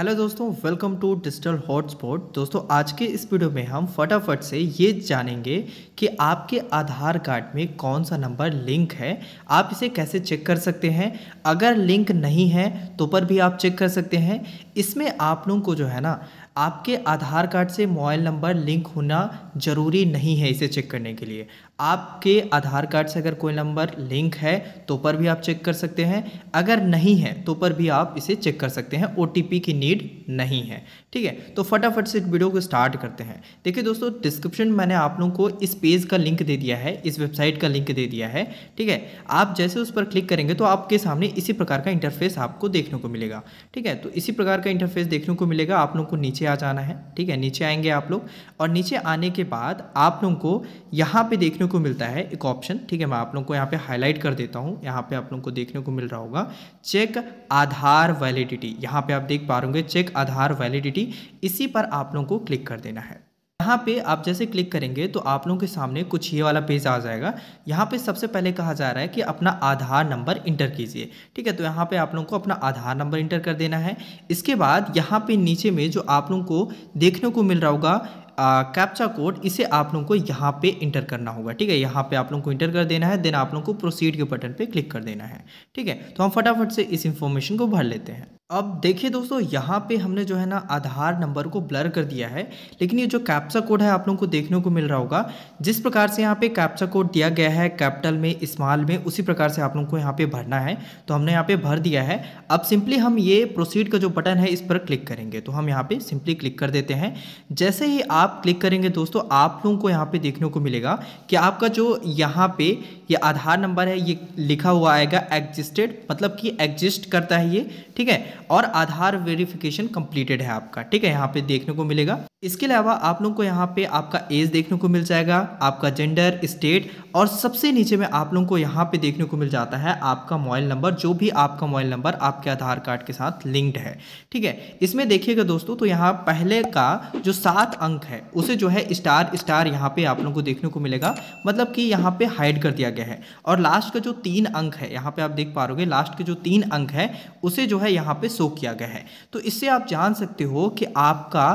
hello दोस्तों welcome to digital hotspot दोस्तों आज के इस वीडियो में हम फटाफट से ये जानेंगे कि आपके आधार कार्ड में कौन सा नंबर लिंक है आप इसे कैसे चेक कर सकते हैं अगर लिंक नहीं है तो पर भी आप चेक कर सकते हैं इसमें आप लोगों को जो है ना आपके आधार कार्ड से मोबाइल नंबर लिंक होना ज़रूरी नहीं है इसे चेक करने के लिए आपके आधार कार्ड से अगर कोई नंबर लिंक है तो पर भी आप चेक कर सकते हैं अगर नहीं है तो पर भी आप इसे चेक कर सकते हैं ओ की नीड नहीं है ठीक है तो फटाफट से वीडियो को स्टार्ट करते हैं देखिए दोस्तों डिस्क्रिप्शन मैंने आप लोगों को इस पेज का लिंक दे दिया है इस वेबसाइट का लिंक दे दिया है ठीक है आप जैसे उस पर क्लिक करेंगे तो आपके सामने इसी प्रकार का इंटरफेस आपको देखने को मिलेगा ठीक है तो इसी प्रकार का इंटरफेस देखने को मिलेगा आप लोग को नीचे आ जाना है ठीक है नीचे आएंगे आप लोग और नीचे आने के बाद आप लोगों को यहाँ पर देखने को मिलता है एक ऑप्शन ठीक है मैं आप लोग को यहाँ पे हाईलाइट कर देता हूँ यहाँ पे आप लोग को देखने को मिल रहा होगा चेक आधार वैलिडिटी यहाँ पे आप देख पा रहे चेक आधार वैलिडिटी इसी पर आप लोग को क्लिक कर देना है यहाँ पे आप जैसे क्लिक करेंगे तो आप लोगों के सामने कुछ ये वाला पेज आ जाएगा यहाँ पे सबसे पहले कहा जा रहा है कि अपना आधार नंबर इंटर कीजिए ठीक है तो यहाँ पे आप लोगों को अपना आधार नंबर इंटर कर देना है इसके बाद यहाँ पे नीचे में जो आप लोगों को देखने को मिल रहा होगा कैप्चा कोड इसे आप लोगों को यहाँ पे इंटर करना होगा ठीक है यहाँ पे आप लोगों को इंटर कर देना है देन आप लोगों को प्रोसीड के बटन पे क्लिक कर देना है ठीक है तो हम फटाफट से इस इंफॉर्मेशन को भर लेते हैं अब देखिए दोस्तों यहाँ पे हमने जो है ना आधार नंबर को ब्लर कर दिया है लेकिन ये जो कैप्चा कोड है आप लोगों को देखने को मिल रहा होगा जिस प्रकार से यहाँ पे कैप्चा कोड दिया गया है कैपिटल में स्मॉल में उसी प्रकार से आप लोगों को यहाँ पे भरना है तो हमने यहाँ पे भर दिया है अब सिंपली हम ये प्रोसीड का जो बटन है इस पर क्लिक करेंगे तो हम यहाँ पे सिंपली क्लिक कर देते हैं जैसे ही आप आप क्लिक करेंगे दोस्तों आप लोगों को यहाँ पे देखने को मिलेगा कि आपका जो यहाँ पे ये यह आधार नंबर है ये लिखा हुआ आएगा एग्जिस्टेड मतलब कि एग्जिस्ट करता है ये ठीक है और आधार वेरिफिकेशन कंप्लीटेड है आपका ठीक है यहाँ पे देखने को मिलेगा इसके अलावा आप लोगों को यहाँ पे आपका एज देखने को मिल जाएगा आपका जेंडर स्टेट और सबसे नीचे में आप लोगों को यहाँ पे देखने को मिल जाता है आपका मोबाइल नंबर जो भी आपका मोबाइल नंबर आपके आधार कार्ड के साथ लिंक्ड है ठीक है इसमें देखिएगा दोस्तों तो यहाँ पहले का जो सात अंक है है उसे जो है स्टार स्टार यहाँ पे आप लोगों को देखने को मिलेगा मतलब कि यहाँ पे हाइड कर दिया गया है और लास्ट का जो तीन अंक है यहाँ पे आप देख पा रहे लास्ट के जो तीन अंक है उसे जो है यहाँ पे शो किया गया है तो इससे आप जान सकते हो कि आपका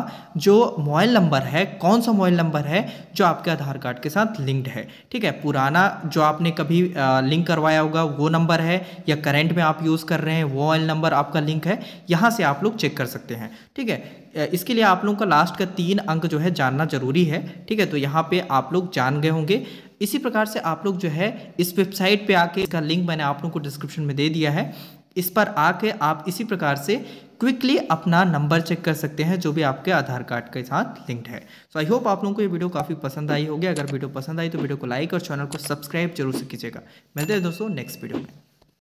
जो मोबाइल नंबर है कौन सा मोबाइल नंबर है जो आपके आधार कार्ड के साथ लिंक्ड है ठीक है पुराना जो आपने कभी लिंक करवाया होगा वो नंबर है या करेंट में आप यूज़ कर रहे हैं वो मोबाइल नंबर आपका लिंक है यहाँ से आप लोग चेक कर सकते हैं ठीक है इसके लिए आप लोगों का लास्ट का तीन अंक जो है जानना ज़रूरी है ठीक है तो यहाँ पे आप लोग जान गए होंगे इसी प्रकार से आप लोग जो है इस वेबसाइट पे आके इसका लिंक मैंने आप लोगों को डिस्क्रिप्शन में दे दिया है इस पर आके आप इसी प्रकार से क्विकली अपना नंबर चेक कर सकते हैं जो भी आपके आधार कार्ड के साथ लिंक्ड है सो आई होप आप लोगों को ये वीडियो काफ़ी पसंद आई होगी अगर वीडियो पसंद आई तो वीडियो को लाइक और चैनल को सब्सक्राइब जरूर से कीजिएगा मिलते हैं दोस्तों नेक्स्ट वीडियो में